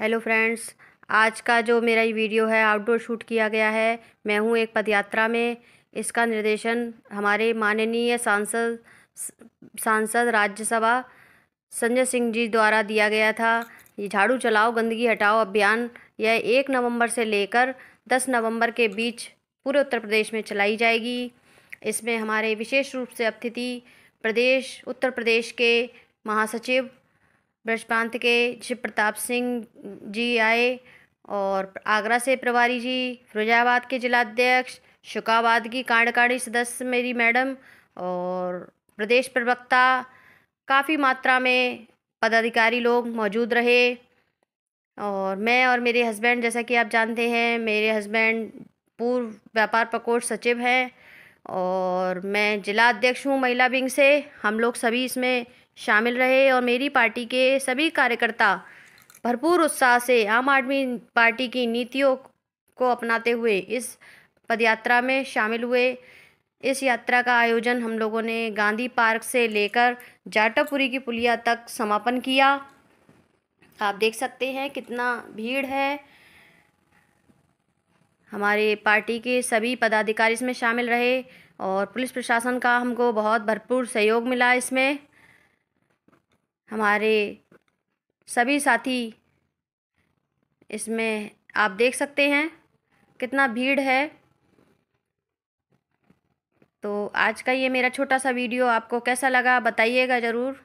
hello friends आज का जो मेरा ये वीडियो है आउटडोर शूट किया गया है मैं हूँ एक पदयात्रा में इसका निर्देशन हमारे माननीय सांसद सांसद राज्यसभा संजय सिंह जी द्वारा दिया गया था ये झाड़ू चलाओ गंदगी हटाओ अभियान यह एक नवंबर से लेकर दस नवंबर के बीच पूरे उत्तर प्रदेश में चलाई जाएगी इसमें हमारे विशेष रूप से अतिथि प्रदेश उत्तर प्रदेश के महासचिव ब्रज प्रांत के श्री प्रताप सिंह जी आए और आगरा से प्रभारी जी फिरोजाबाद के जिलाध्यक्ष शुकाबाद की कांडकारी सदस्य मेरी मैडम और प्रदेश प्रवक्ता काफ़ी मात्रा में पदाधिकारी लोग मौजूद रहे और मैं और मेरे हस्बैंड जैसा कि आप जानते हैं मेरे हस्बैंड पूर्व व्यापार प्रकोष्ठ सचिव हैं और मैं जिला अध्यक्ष हूँ महिला विंग से हम लोग सभी इसमें शामिल रहे और मेरी पार्टी के सभी कार्यकर्ता भरपूर उत्साह से आम आदमी पार्टी की नीतियों को अपनाते हुए इस पदयात्रा में शामिल हुए इस यात्रा का आयोजन हम लोगों ने गांधी पार्क से लेकर जाटापुरी की पुलिया तक समापन किया आप देख सकते हैं कितना भीड़ है हमारे पार्टी के सभी पदाधिकारी इसमें शामिल रहे और पुलिस प्रशासन का हमको बहुत भरपूर सहयोग मिला इसमें हमारे सभी साथी इसमें आप देख सकते हैं कितना भीड़ है तो आज का ये मेरा छोटा सा वीडियो आपको कैसा लगा बताइएगा ज़रूर